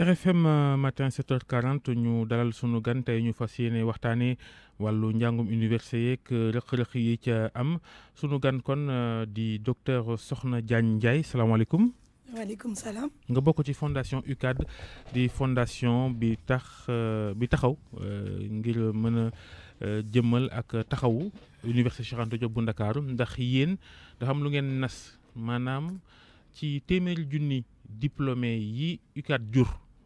RFM euh, matin 7h40 ñu dalal sunu gan tey ñu fas yéene walu wàllu université yeeg rek euh, rëq yi ci am sunu gan kon euh, di docteur Sokhna Diagne Ndiaye wa waaleykum salam nga bokku ci fondation UCAD di fondation bi tax bi taxaw ngir mëna jëmmal ak taxaw université Cheikh Anta Diop bu Dakar ndax yeen da am lu ngeen nas manam ci téeméeri junni diplômé yi UCAD jur.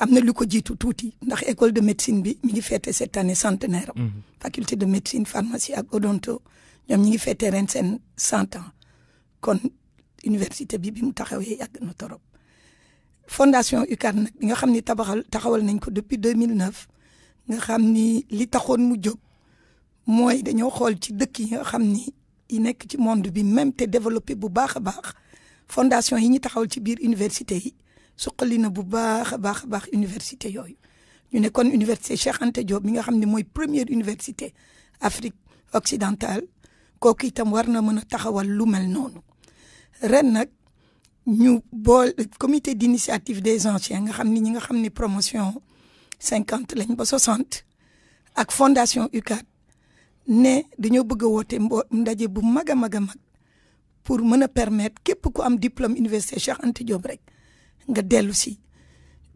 amna luko jitu ko école de médecine bi fêté cette année centenaire mhm. faculté de médecine pharmacie ak odonto fêté ans kon université bi bi mu taxawé fondation nga depuis 2009 nga xamni li taxone mu jog moy ci même développé bu baax fondation yi université suqali na bu baax a baax a baax université yooyu ñu ne kon université Cheikh Anta Diop mi nga xam ne mooy première université Afrique occidentale kooku itam war na mën a taxawal lu mel noonu ren nag ñu bool comité d' initiative des anciens nga xam ni ñi nga xam ni promotion 50 lañ ba 60 ak fondation UCAD ne dañoo bëgg a woote mbo ndaje bu mag a mag a mag pour mën a permettre képp ku am diplôme université Cheikh Anta Diop rek nga dellu si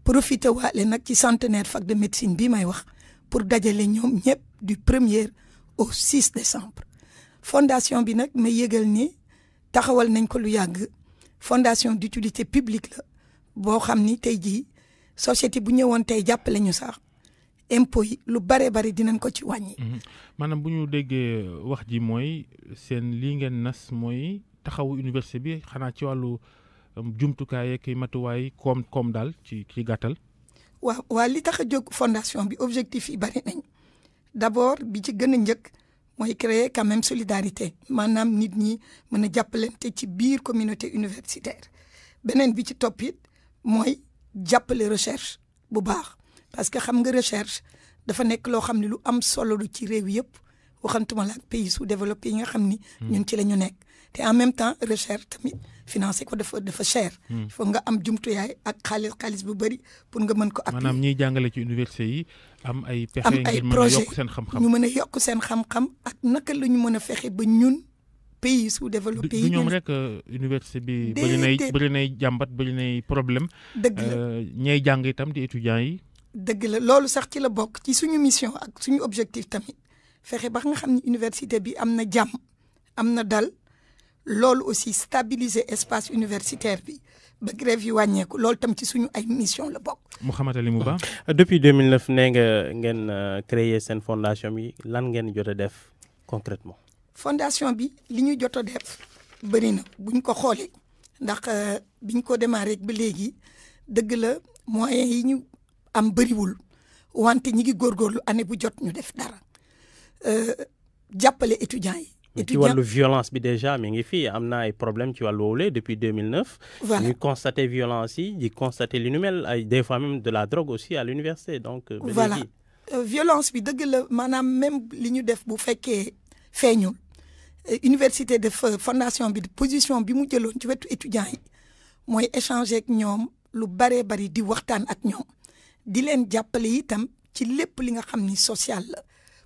profité waale nak ci centenaire fac de médecine bi may wax pour dajale ñom ñep du 1er au 6 décembre fondation bi nak ma yëgal ni taxawal nañ ko lu yagg fondation d'utilité publique la bo xamni tay ji société bu ñëwoon tay jàppale ñu sax impôts yi lu bare bare dinañ ko ci wañi manam mhm. bu ñu déggee wax ji moy sen li ngeen nas moy taxawu université bi xana ci walu jumtukaay ki matuwaay koom-koom daal ci ci gàttal. waaw waa li tax a jóg fondation bi objectif yi bari nañ d'abord bi ci gën a njëkk mooy créer quand solidarité maanaam nit ñi mën a jàppalante ci biir communauté universitaire beneen bi ci topp it mooy jàppale recherche bu baax parce que xam nga recherche dafa nekk loo xam ne lu am solo lu ci réew yëpp. waxantuma la pays sous développé yi nga xam ni hmm. ñun ci lañu nekk te en même temps recherche tamit financer ko dafa dafa cher hmm. foog nga am jumtuyaay ak xaalis xaalis bu bari pour nga mën ko appuyer manam ñi jàngale ci université yi am ay pexe ngir mën a yokk seen xam-xam ñu mën a yokk seen xam-xam ak naka la ñu mën a fexe ba ñun pays sous développé yi ñoom rek euh, université bi bari nay bari nay jàmbat bari nay problème dëgg la euh, ñay jàng itam di étudiant yi dëgg la loolu sax ci la bokk ci suñu mission ak suñu objectif tamit fexe ba nga xamni université bi amna jam amna dal loolu aussi stabiliser espace universitaire bi ba grève yi wàññeeku loolu tam ci suñu ay mission la bok. Mohamed Ali Mouba. depuis 2009 nee nga euh, créer sen fondation bi lan ngeen jotta def concrètement. fondation bi li ñu jot def bëri na buñ ko xolé ndax euh, biñ ko démarrer ba légui deug la moyens yi ñu am bëriwul wante ñi ngi góorgóorlu année bu jot ñu def dara jàppale étudiants yi. vois wàllu violence bi déjà mi ngi fi amna ay problème ci wàllu depuis 2009. voilà ñu constaté violence yi di constaté li des fois même de la drogue aussi à l'université donc. Euh, voilà euh, violence bi deug le manam même li ñu def bu féké féñu euh, université de fondation bi position bi mu jëlone ci wetu étudiants yi moy échanger ak ñom lu baré bari di waxtaan ak ñom di leen il itam ci lépp li nga xamni social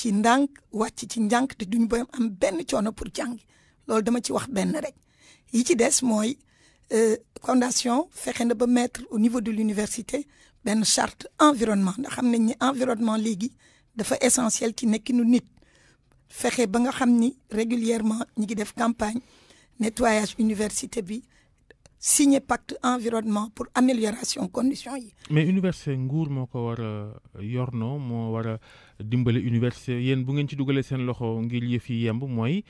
ci ndànk wàcc ci njank te duñu boyam am benn coono pour jàngi loolu dama ci wax benn rek yi ci des mooy euh, fondation fexe na ba mettre au niveau de l'université benn charte environnement ndax xam nañ ni environnement léegi dafa essentiel ci nekkinu nit fexe ba nga xam ni régulièrement ñi ngi def campagne nettoyage université bi signé pacte environnement pour amélioration condition yi mais université nguur moko wara yorno mo wara moo université yéen bu ngeen ci dugalee sen loxo ngir yëf yi yemb mooy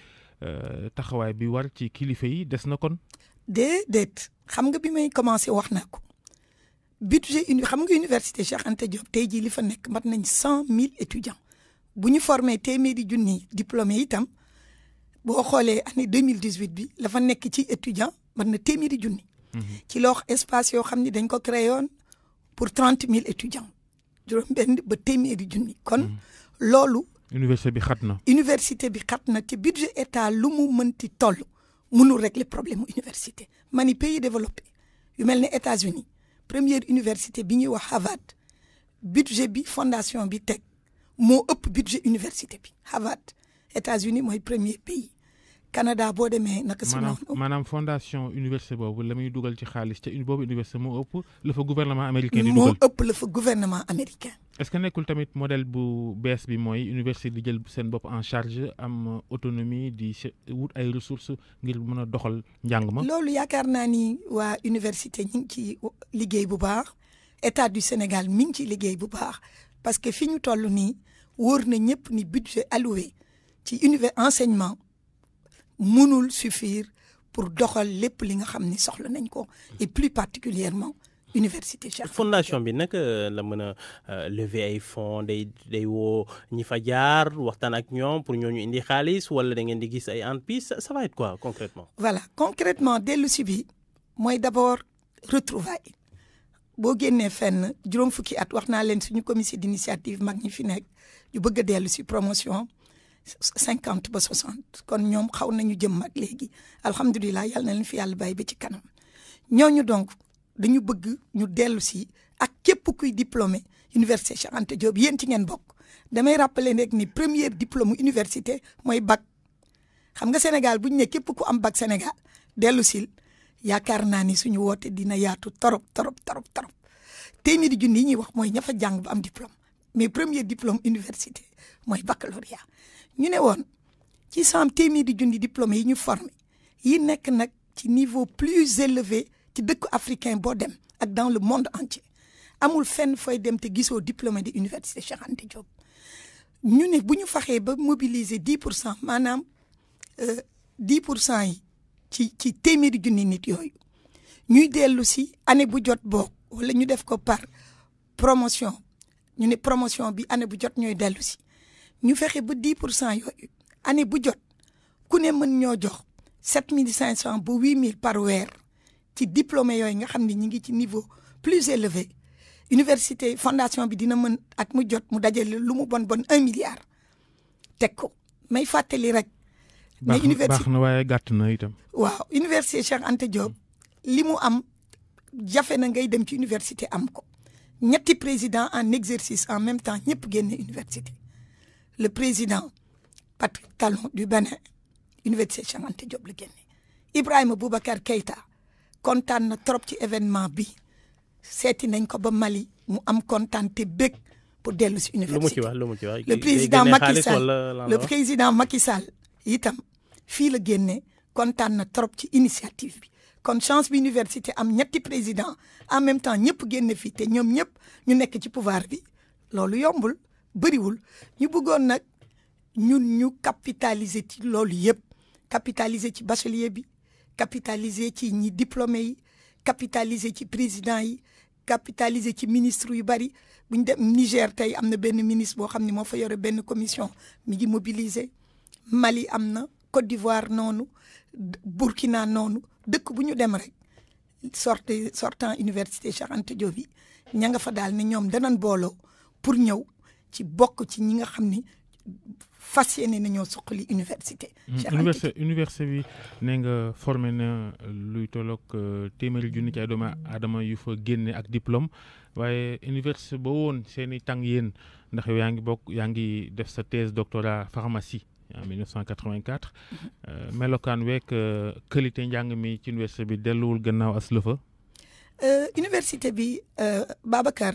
euh, taxaway bi war ci kilifa yi des na kon déedéet xam nga bi may commencé wax nako ko budget une xam nga université Cheikh Anta Diop tey li fa nek mat nañ cent étudiants bu ñu formé téméri junni diplômé itam bo xolé année 2018 bi la fa nek ci étudiants man na téeméeri junni. Mhm. ci leur espace yoo xam ne dañ ko créé pour trente mille étudiants juróom benn ba téeméeri junni kon mhm. loolu. université bi xat na. université bi xat na te budget état lu mu mënti toll mënul régler problème université ma pays développé yu mel États-Unis première université bi ñuy wax Harvard budget bi fondation bi teg moo ëpp budget université bi Harvard États-Unis mooy premier pays. Canada boo demé naka si noonu fondation université boobu la muy dugal ci une bobu université mo ëpp le fa gouvernement américain di dugal moo ëpp fa gouvernement américain est-ce que nekul tamit modèle bu bes bi moy université di jël sen bopp en charge am autonomie di wut ay ressources ngir mëna doxal njàng ma loolu yaakaar ni wa université ñi ngi ci liggéey bu baax état du Sénégal mi ngi ci liggéey bu baax parce que fiñu tollu ni wor na ñepp ni budget alloué ci univers enseignement mënul suffire pour doxal les li nga xam soxla nañ et plus particulièrement université La fondation bi que euh, la mëna euh, lever ay fonds day day jaar ak pour indi wala da ngeen di gis ay ça va être quoi concrètement voilà concrètement dès le bi moi d'abord retrouvailles. bo génné fenn juroom fukki at d'initiative mag ñi fi nekk ñu bëgg promotion 50 ba 60 kon nyom xaw nañu jëm mag alhamdulillah alhamdulilah yàlla na leen fi yàlla bàyyi ba ci kanam ñooñu donc dañu bëgg ñu dellu si ak képp kuy diplômé université ci ngeen damay rappeler ni premier diplôme université mooy bac xam nga Sénégal bu ñu ne képp ku am bac Sénégal dellu sil yaakaar naa ni suñu woote dina yaatu torop torop torop torop téeméeri junni yi ñuy wax mooy ña fa jàng ba am diplôme mais premier diplôme université mooy baccalauréat ñu ne woon ci cent di jundi diplômé yi ñu formé yi nekk nag ci niveau plus élevé ci dëkku africain boo dem ak dans le monde entier amul fenn fooy dem te gisoo diplômé de université Cheikh Anta ñu ne bu ñu faxee ba mobiliser dix pour cent maanaam euh, dix pour cent yi ci ci téeméeri junni nit yooyu ñuy dellu si année bu jot boo wala ñu def ko par promotion ñu ne promotion bi année bu jot ñooy dellu si ñu fexe ba 10 pour cent yooyu année bu jot ku ne mën ñoo jox 7500 ba 8000 par weer ci diplômé yooyu nga xam ne ñu ngi ci niveau plus élevé université fondation bi dina mën ak mu jot mu dajale lu mu bon bon 1 milliard teg ko may fàttali rek. université baax na waaye gàtt na itam. waaw université Cheikh Anta Diop li mu am jafe na ngay dem ci université am ko ñetti président en exercice en même temps ñëpp génne université le président Patrick Talon du Bénin université Cheikh Diop le génne Ibrahim Boubacar Keïta content de trop ci événement bi seeti nañ ko ba Mali mu am kontaan bec pour dellu université le président Macky Sall le président Macky Sall itam fii le génne kontaan trop ci initiative bi kon chance bi université am ñetti président en même temps ñëpp génne fii te ñoom ñëpp ñu nekk ci pouvoir bi lolu yombul nous ñu bëggoon nag ñun ñu capitaliser ci loolu capitaliser ci bachelier capitaliser ci ñi diplômé yi capitaliser président capitaliser ministre ministre commission mi ngi Mali Côte d'Ivoire Burkina noonu dëkk sorte sortant université Charente pour ci bokk ci ñi nga xam ni fas yéene nañoo suqali université. Mm, université bi nee nga formé na luy tolloog euh, téeméeri junni ci ay doomu aadama yu fa génne ak diplôme waaye université ba woon seen i tàng ndax yaa ngi bokk yaa ngi def sa thèse doctorat pharmacie en 1984 mm-hmm. euh, melokaan week euh, qualité njàng mi ci université bi delluwul gannaaw as fa. université bi Babacar.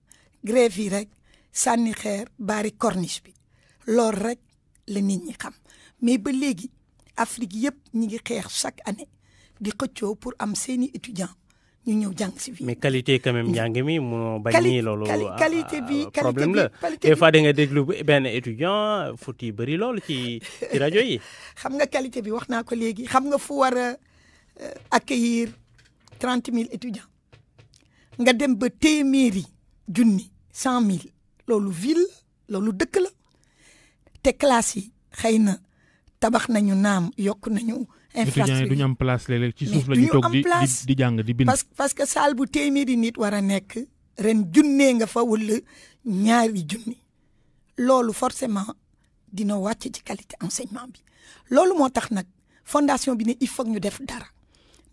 grève rek sànni xeer baari corniche bi lool rek la nit ñi xam mais ba léegi Afrique yëpp ñi ngi xeex chaque année di xëccoo pour am seeni étudiants ñu ñëw jàng si fi mais qualité quand même njàng mi munoo bañ. nii loolu ah, qualité bi ah, problème la des fois da nga déglu benn étudiant fut yi bëri lool ci ci rajo yi. xam nga qualité bi wax naa ko léegi xam nga fu war a euh, accueillir trente mille étudiants nga dem ba téeméeri. junni cent mille loolu ville loolu dëkk la te classe yi xëy na tabax nañu naam yokk nañu. infrastructure du am place léeg-léeg ci suuf la ñu toog di di jàng di bind. parce parce que salle bu téeméeri nit war a nekk ren junnee nga fa wala ñaari junni loolu forcément dina wàcc ci qualité enseignement bi loolu moo tax nag fondation bi ne il faut ñu def dara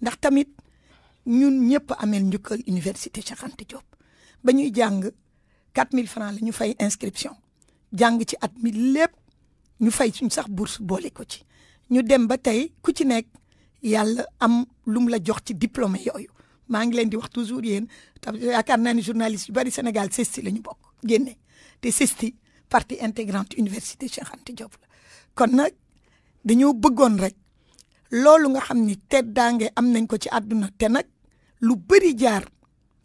ndax tamit ñun ñëpp amel njukkal université Cheikh Anta Diop ba ñuy jàng 4000 francs la ñu fay inscription jàng ci at mi lépp ñu fay suñ sax bourse boole ko ci ñu dem ba tey ku ci nekk yàlla am lum la jox ci diplôme yooyu maa ngi leen di wax toujours yéen yaakaar naa ni journaliste yu bari Sénégal CESTI la ñu bokk génne te CESTI partie intégrante université Cheikh Anta Diop la kon nag dañoo bëggoon rek loolu nga xam ni teddaange am nañ ko ci àdduna te nag lu bëri jaar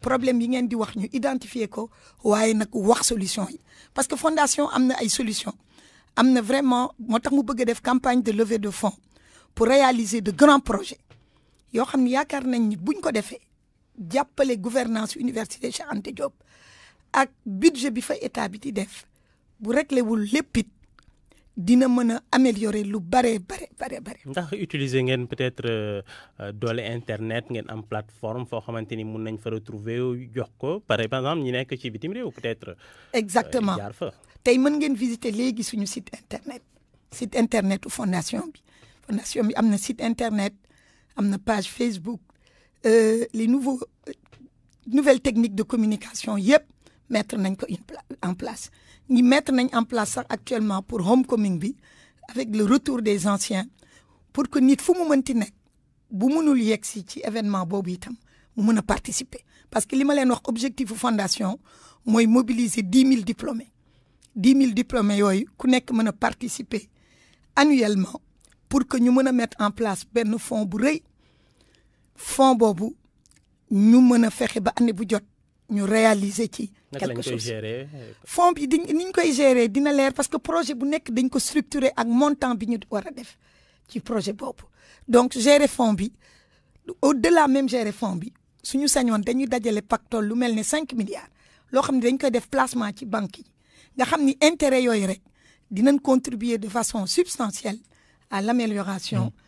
problème yi ngeen di wax ñu identifier ko waaye nag wax solution parce que fondation am na ay solution am vraiment moo tax mu bëgg def campagne de levée de fonds pour réaliser de grands projets yoo xam ne yaakaar nañ ni buñ ko defee jàppale gouvernance université Cheikh Anta Diop ak budget bi fa état bi di def bu réglé wul léppit dina mën améliorer lu bare bare bare bare. ndax utiliser ngeen peut-être euh, doole internet ngeen am plateforme foo xamante ni mun nañ fa retrouver jox ko par exemple ñi nekk ci bitim réew peut-être. Euh, exactement Vous fa mën ngeen visiter léegi suñu site internet site internet u fondation bi fondation bi am site internet une page Facebook euh, les nouveaux nouvelles techniques de communication mettre en place. Nous mettons en place actuellement pour Homecoming, avec le retour des anciens, pour que nous puissions participer à cet événement. Parce que l'objectif que objectif de la Fondation, c'est de mobiliser 10 000 diplômés. 10 000 diplômés qui peuvent participer annuellement pour que nous puissions mettre en place un fonds pour fonds nous puissions faire un fonds nous réaliser ci quelque chose fonds bi di ni koy gérer dina leer parce que projet bu nekk dañ ko structurer ak montant bi ñu war a def ci projet boobu donc gérer fonds bi au delà même gérer fonds, bi suñu sañoon dañuy dajale pactole lu mel ne 5 milliards loo xam ne dañ koy def placement ci banque yi nga xam ni intérêt yooyu rek dinañ contribuer de façon substantielle à l'amélioration mmh.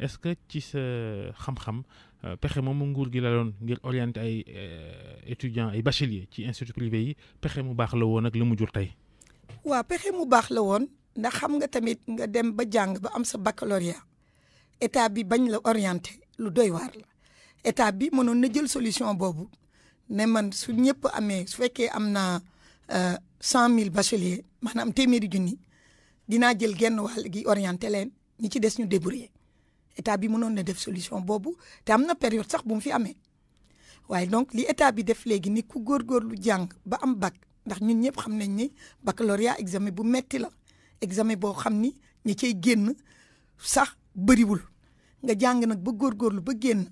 est-ce que ci sa xam-xam euh, pexe moomu nguur gi la doon ngir orienter ay euh, étudiants ay bacheliers ci institut privé yi pexe mu baax la woon ak li mu jur tey. waaw pexe mu baax la woon ndax xam nga tamit nga dem ba jàng ba am sa baccalauréat état bi bañ la orienter lu doy waar la état bi mënoon na jël solution boobu ne man su ñëpp amee su fekkee am naa euh, cent mille bacheliers maanaam téeméeri junni dinaa jël genn wàll gi orienter leen ñi ci des ñu débrouiller état bi nous solution Bobu, té amna période sax bu mu fi donc li état bi def ni ku lu jang ba am bac ndax ñun ñëpp xam ni baccalauréat examen bu metti la examen bo xamni ñi cey génn sax bëriwul nga jàng ba lu ba génn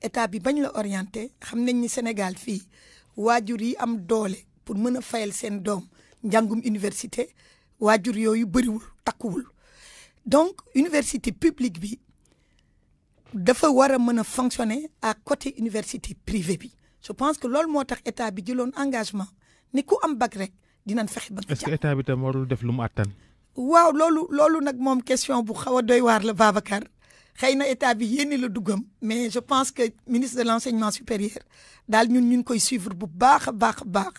état bi bañ la orienté xam ni Sénégal fi wajuri am pour mëna fayal sen dom université donc université publique bi dafa war a mën a fonctionner à côté université privée bi je pense que loolu moo tax état bi jëloon engagement ni ku am bac rek dinañ fexe ba. est-ce que état bi tam warul def lu mu àttan. waaw loolu loolu nag moom question bu xaw a doy waar la Babacar xëy na état bi yéene la dugam mais je pense que ministre de l'enseignement supérieur daal ñun ñu ngi koy suivre bu baax a baax a baax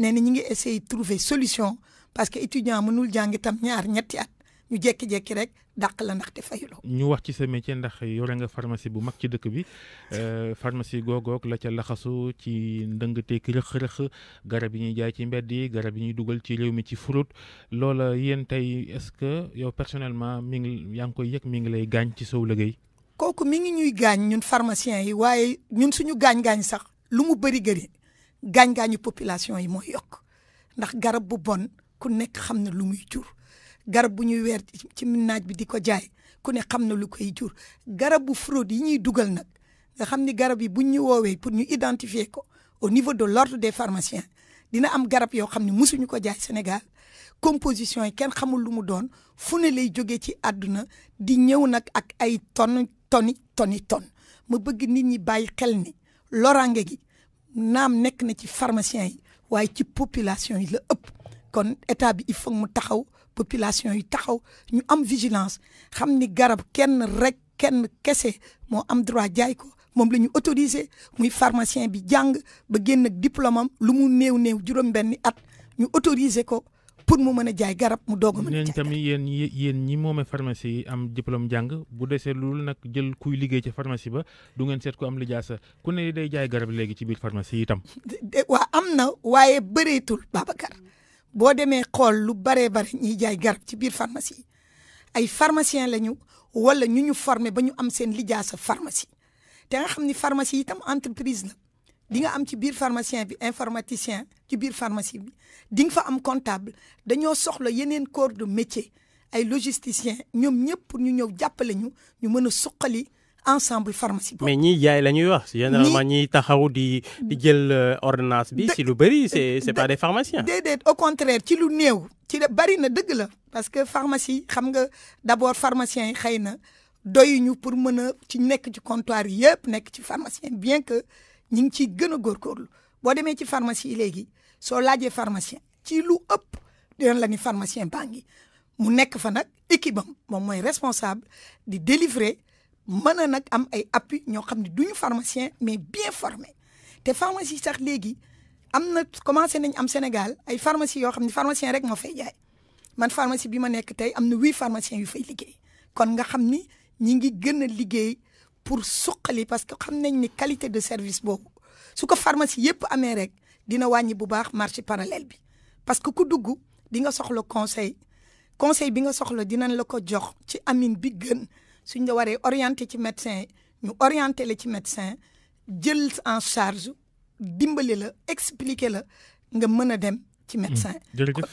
nee na ñu ngi essayer trouver solution parce que étudiant mënul jàng itam ñaar ñetti at ñu jekki-jekki rek. daq la ndaxte fayuloo. ñu wax ci sa métier ndax yore nga pharmacie bu mag ci dëkk bi euh, pharmacie googook la ca laxasu ci ndëngteeg rëq-rëq garab yi ñuy jaay ci mbedd yi garab yi ñuy dugal ci réew mi ci furut loola yéen tey est-ce que yow personnellement mi ngi yaa ngi koy yëg mi ngi lay gaañ ci sow liggéey. kooku mi ngi ñuy gaañ ñun pharmaciens yi waaye ñun suñu gaañ-gaañ sax lu mu bëri gëri gaañ-gaañu population yi mooy yokk ndax garab bu bon ku nekk xam na lu muy garab bu ñuy weer ci naaj bi di ko jaay ku ne xam na lu koy jur bu fraude yi ñuy dugal nag nga xam ni garab yi buñ ñu woowee pour ñu identifier ko au niveau de l'ordre des pharmaciens dina am garab yoo xam ne mosuñu ko jaay Sénégal composition yi kenn xamul lu mu doon fu ne lay jógee ci àdduna di ñëw nag ak ay tonnes toni toni tonnes ma bëgg nit ñi bàyyi xel ni loraange gi naam nekk na ci pharmaciens yi waaye ci population yi la ëpp kon état bi il faut mu taxaw population yi taxaw ñu am vigilance xam ni garab kenn rek kenn kese moo am droit jaay ko moom la ñu autorisé muy pharmacien bi jàng ba génn ak diplôme am lu mu néew néew juróom-benni at ñu autorisé ko pour mu mën a jaay garab mu doog a mën a jaay tamit yéen yéen ñi moome pharmacie yi am diplôme jàng bu desee loolu nag jël kuy liggéey ci pharmacie ba du ngeen seet ku am lijaasa ku ne day jaay garab léegi ci biir pharmacie yi itam. waa am na waaye bëreetul Babacar boo demee xool lu baree bari ñuy jaay garab ci biir pharmacie yi ay pharmacien lañu wala ñu ñu former ba ñu am seen lijaasa pharmacie te nga xam ni pharmacie itam entreprise la di nga am ci biir pharmacien bi informaticien ci biir pharmacie bi di nga fa am comptable dañoo soxla yeneen corps de métier ay logisticien ñoom ñëpp pour ñu ñëw jàppale ñu ñu mën a suqali ensemble pharmacie mais ni yaay la wax. généralement ni di di jël euh, ordonnance bi. si lu c'est c'est pas des pharmaciens. au contraire ci lu ci parce que pharmacie xam nga d'abord pharmaciens pour ci comptoir pharmacien bien que ñi ngi nous gor ci pharmacie pharmacien ci lu ëpp nous pharmacien mu fa responsable di délivrer mën nak am ay appui ñoo xamni duñu pharmacien mais bien formé té pharmacie sax légui am commencé nañ am Sénégal ay pharmacie yo xamni pharmacien rek mo fay jaay man pharmacie bi ma nekk tey am na pharmaciens yu fay liggéey kon nga xamni ñi ngi gëna liggéey pour suqali parce que xamnañ ni qualité de service boobu su ko pharmacie yépp amé rek dina wañi bu baax marché parallèle bi parce que ku dugg di nga soxla conseil conseil bi nga soxla dinañ la ko jox ci amine bi gën suñ la waree orienté ci médecin ñu orienté la ci médecin jël en charge dimbali la expliquer la nga mën a dem ci médecin hmm. jërëjëf